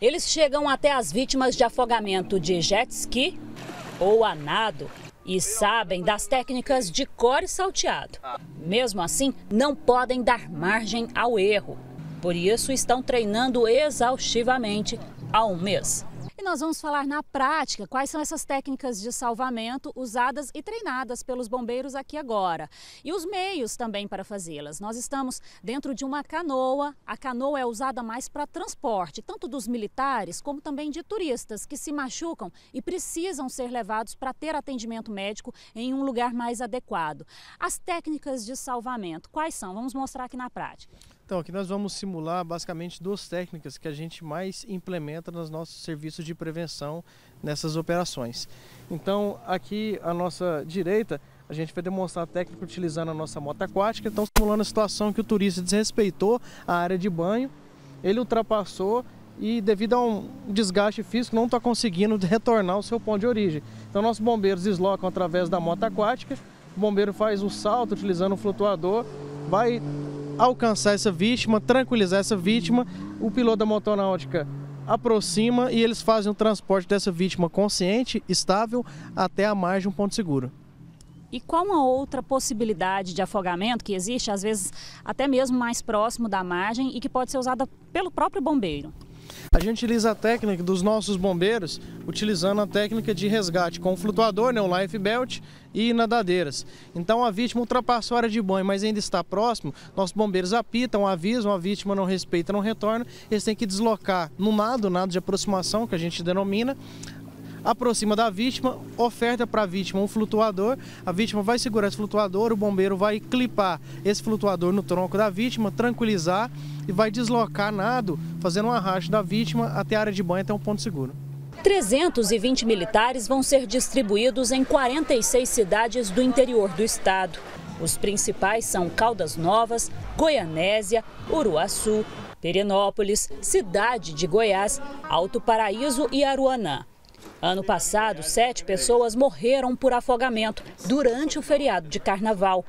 Eles chegam até as vítimas de afogamento de jet ski ou a nado e sabem das técnicas de core salteado. Mesmo assim, não podem dar margem ao erro. Por isso, estão treinando exaustivamente há um mês. E nós vamos falar na prática quais são essas técnicas de salvamento usadas e treinadas pelos bombeiros aqui agora. E os meios também para fazê-las. Nós estamos dentro de uma canoa. A canoa é usada mais para transporte, tanto dos militares como também de turistas que se machucam e precisam ser levados para ter atendimento médico em um lugar mais adequado. As técnicas de salvamento, quais são? Vamos mostrar aqui na prática. Então, aqui nós vamos simular basicamente duas técnicas que a gente mais implementa nos nossos serviços de prevenção nessas operações. Então, aqui à nossa direita, a gente vai demonstrar a técnica utilizando a nossa moto aquática, então simulando a situação que o turista desrespeitou a área de banho, ele ultrapassou e devido a um desgaste físico não está conseguindo retornar ao seu ponto de origem. Então nossos bombeiros deslocam através da moto aquática, o bombeiro faz o salto utilizando o flutuador, vai alcançar essa vítima, tranquilizar essa vítima. O piloto da motonáutica aproxima e eles fazem o transporte dessa vítima consciente, estável, até a margem de um ponto seguro. E qual a outra possibilidade de afogamento que existe, às vezes até mesmo mais próximo da margem e que pode ser usada pelo próprio bombeiro? A gente utiliza a técnica dos nossos bombeiros, utilizando a técnica de resgate com flutuador, né, o life belt e nadadeiras. Então a vítima ultrapassou a área de banho, mas ainda está próximo, nossos bombeiros apitam, avisam, a vítima não respeita, não retorna, eles têm que deslocar no nado, nado de aproximação, que a gente denomina, aproxima da vítima, oferta para a vítima um flutuador, a vítima vai segurar esse flutuador, o bombeiro vai clipar esse flutuador no tronco da vítima, tranquilizar e vai deslocar nado, fazendo um arrasto da vítima até a área de banho, até um ponto seguro. 320 militares vão ser distribuídos em 46 cidades do interior do estado. Os principais são Caldas Novas, Goianésia, Uruaçu, Perenópolis, Cidade de Goiás, Alto Paraíso e Aruanã. Ano passado, sete pessoas morreram por afogamento durante o feriado de carnaval.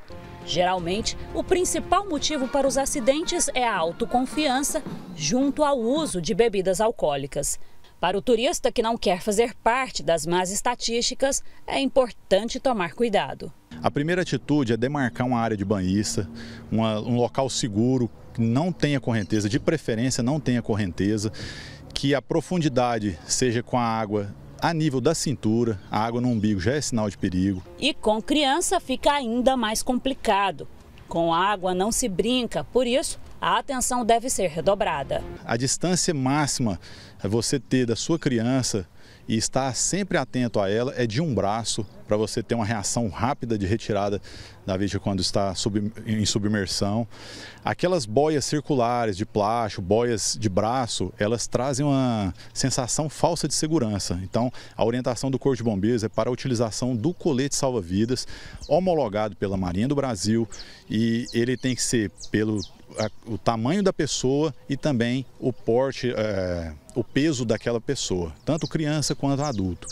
Geralmente, o principal motivo para os acidentes é a autoconfiança junto ao uso de bebidas alcoólicas. Para o turista que não quer fazer parte das más estatísticas, é importante tomar cuidado. A primeira atitude é demarcar uma área de banhista, uma, um local seguro, que não tenha correnteza, de preferência não tenha correnteza, que a profundidade seja com a água a nível da cintura, a água no umbigo já é sinal de perigo. E com criança fica ainda mais complicado. Com água não se brinca, por isso a atenção deve ser redobrada. A distância máxima é você ter da sua criança e estar sempre atento a ela é de um braço para você ter uma reação rápida de retirada da vítima quando está sub, em submersão. Aquelas boias circulares de plástico, boias de braço, elas trazem uma sensação falsa de segurança. Então, a orientação do Corpo de Bombeiros é para a utilização do colete salva-vidas, homologado pela Marinha do Brasil, e ele tem que ser pelo o tamanho da pessoa e também o porte, é, o peso daquela pessoa, tanto criança quanto adulto.